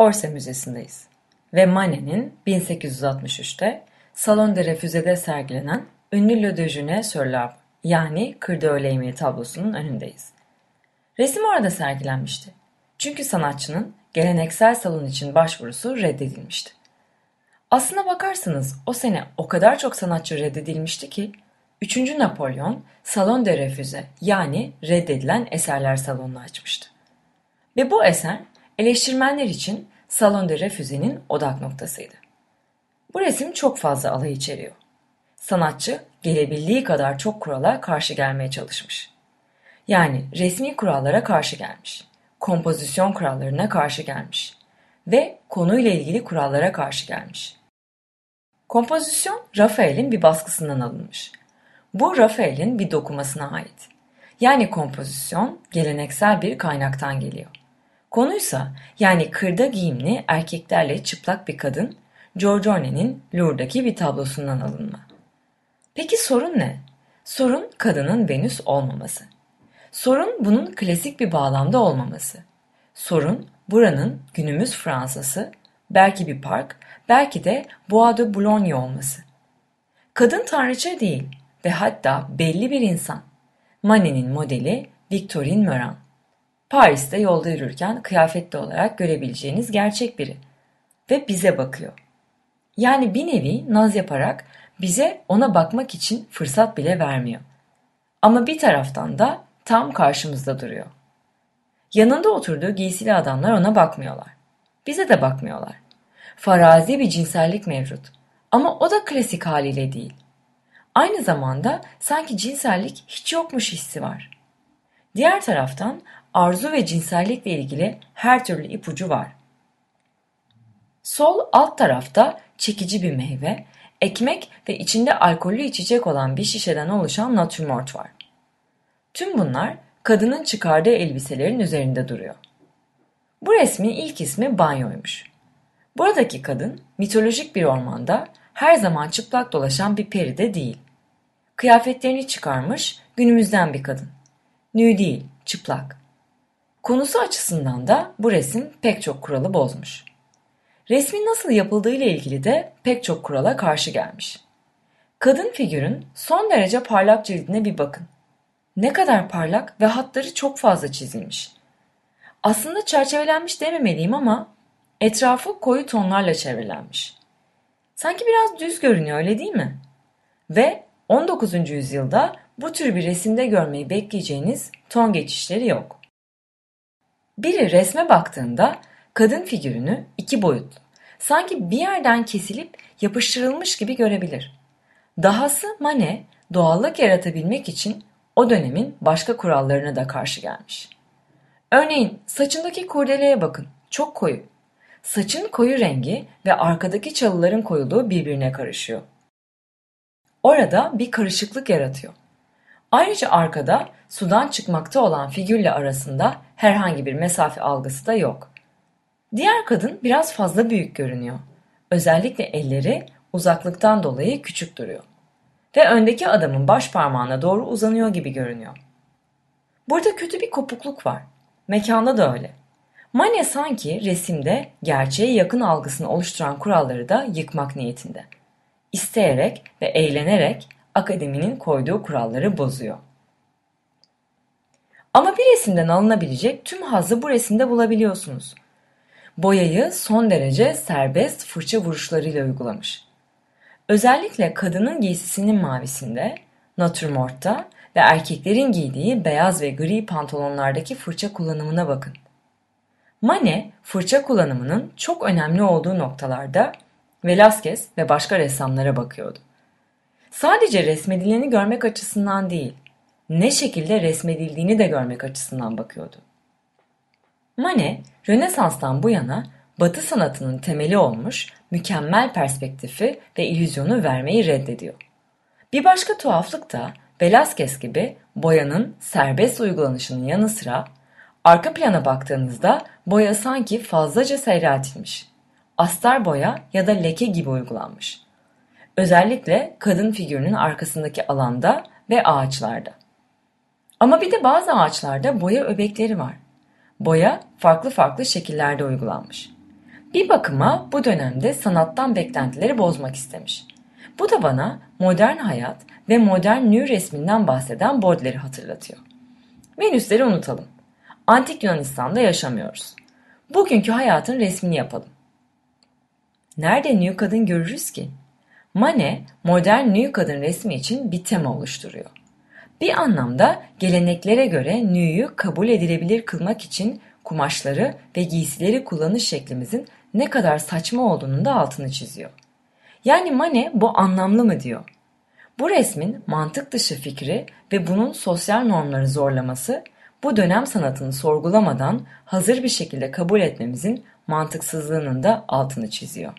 Orsay Müzesi'ndeyiz ve Manet'in 1863'te Salon de Refuse'de sergilenen ünlü Le Déjeuner sur l'Arbre yani Kırda Öğle Yemeği tablosunun önündeyiz. Resim orada sergilenmişti. Çünkü sanatçının geleneksel salon için başvurusu reddedilmişti. Aslına bakarsanız o sene o kadar çok sanatçı reddedilmişti ki 3. Napolyon Salon de Refüze yani reddedilen eserler salonunu açmıştı. Ve bu eser Eleştirmenler için Salon de Refuse'nin odak noktasıydı. Bu resim çok fazla alay içeriyor. Sanatçı gelebildiği kadar çok kurala karşı gelmeye çalışmış. Yani resmi kurallara karşı gelmiş, kompozisyon kurallarına karşı gelmiş ve konuyla ilgili kurallara karşı gelmiş. Kompozisyon Rafael'in bir baskısından alınmış. Bu Rafael'in bir dokumasına ait. Yani kompozisyon geleneksel bir kaynaktan geliyor. Konuysa yani kırda giyimli erkeklerle çıplak bir kadın Giorgione'nin Lourdes'daki bir tablosundan alınma. Peki sorun ne? Sorun kadının Venüs olmaması. Sorun bunun klasik bir bağlamda olmaması. Sorun buranın günümüz Fransası, belki bir park, belki de Bois de Boulogne olması. Kadın tanrıça değil ve hatta belli bir insan. Manet'in modeli Victorine Meurant. Paris'te yolda yürürken kıyafetli olarak görebileceğiniz gerçek biri. Ve bize bakıyor. Yani bir nevi naz yaparak bize ona bakmak için fırsat bile vermiyor. Ama bir taraftan da tam karşımızda duruyor. Yanında oturduğu giysili adamlar ona bakmıyorlar. Bize de bakmıyorlar. Farazi bir cinsellik mevcut. Ama o da klasik haliyle değil. Aynı zamanda sanki cinsellik hiç yokmuş hissi var. Diğer taraftan arzu ve cinsellikle ilgili her türlü ipucu var. Sol alt tarafta çekici bir meyve, ekmek ve içinde alkollü içecek olan bir şişeden oluşan natürmort var. Tüm bunlar kadının çıkardığı elbiselerin üzerinde duruyor. Bu resmin ilk ismi banyoymuş. Buradaki kadın mitolojik bir ormanda her zaman çıplak dolaşan bir peri de değil. Kıyafetlerini çıkarmış günümüzden bir kadın. Nü değil, çıplak. Konusu açısından da bu resim pek çok kuralı bozmuş. Resmin nasıl yapıldığı ile ilgili de pek çok kurala karşı gelmiş. Kadın figürün son derece parlak cildine bir bakın. Ne kadar parlak ve hatları çok fazla çizilmiş. Aslında çerçevelenmiş dememeliyim ama etrafı koyu tonlarla çevrelenmiş. Sanki biraz düz görünüyor öyle değil mi? Ve 19. yüzyılda bu tür bir resimde görmeyi bekleyeceğiniz ton geçişleri yok. Biri resme baktığında kadın figürünü iki boyutlu, sanki bir yerden kesilip yapıştırılmış gibi görebilir. Dahası Mane doğallık yaratabilmek için o dönemin başka kurallarına da karşı gelmiş. Örneğin saçındaki kurdeleye bakın, çok koyu. Saçın koyu rengi ve arkadaki çalıların koyuluğu birbirine karışıyor. Orada bir karışıklık yaratıyor. Ayrıca arkada sudan çıkmakta olan figürle arasında herhangi bir mesafe algısı da yok. Diğer kadın biraz fazla büyük görünüyor. Özellikle elleri uzaklıktan dolayı küçük duruyor. Ve öndeki adamın baş parmağına doğru uzanıyor gibi görünüyor. Burada kötü bir kopukluk var. Mekanda da öyle. Mane sanki resimde gerçeğe yakın algısını oluşturan kuralları da yıkmak niyetinde. İsteyerek ve eğlenerek akademinin koyduğu kuralları bozuyor. Ama bir resimden alınabilecek tüm hazı bu resimde bulabiliyorsunuz. Boyayı son derece serbest fırça vuruşlarıyla uygulamış. Özellikle kadının giysisinin mavisinde, natürmortta ve erkeklerin giydiği beyaz ve gri pantolonlardaki fırça kullanımına bakın. Mane, fırça kullanımının çok önemli olduğu noktalarda Velázquez ve başka ressamlara bakıyordu. Sadece resmedileni görmek açısından değil, ne şekilde resmedildiğini de görmek açısından bakıyordu. Mane, Rönesans'tan bu yana Batı sanatının temeli olmuş mükemmel perspektifi ve illüzyonu vermeyi reddediyor. Bir başka tuhaflık da Velázquez gibi boyanın serbest uygulanışının yanı sıra arka plana baktığınızda boya sanki fazlaca seyreltilmiş. Astar boya ya da leke gibi uygulanmış. Özellikle kadın figürünün arkasındaki alanda ve ağaçlarda. Ama bir de bazı ağaçlarda boya öbekleri var. Boya farklı farklı şekillerde uygulanmış. Bir bakıma bu dönemde sanattan beklentileri bozmak istemiş. Bu da bana modern hayat ve modern nü resminden bahseden Baudelaire'i hatırlatıyor. Venüsleri unutalım. Antik Yunanistan'da yaşamıyoruz. Bugünkü hayatın resmini yapalım. Nerede nü kadın görürüz ki? Mane, modern nü kadın resmi için bir tema oluşturuyor. Bir anlamda geleneklere göre nü'yü kabul edilebilir kılmak için kumaşları ve giysileri kullanış şeklimizin ne kadar saçma olduğunun da altını çiziyor. Yani Mane bu anlamlı mı diyor. Bu resmin mantık dışı fikri ve bunun sosyal normları zorlaması bu dönem sanatını sorgulamadan hazır bir şekilde kabul etmemizin mantıksızlığının da altını çiziyor.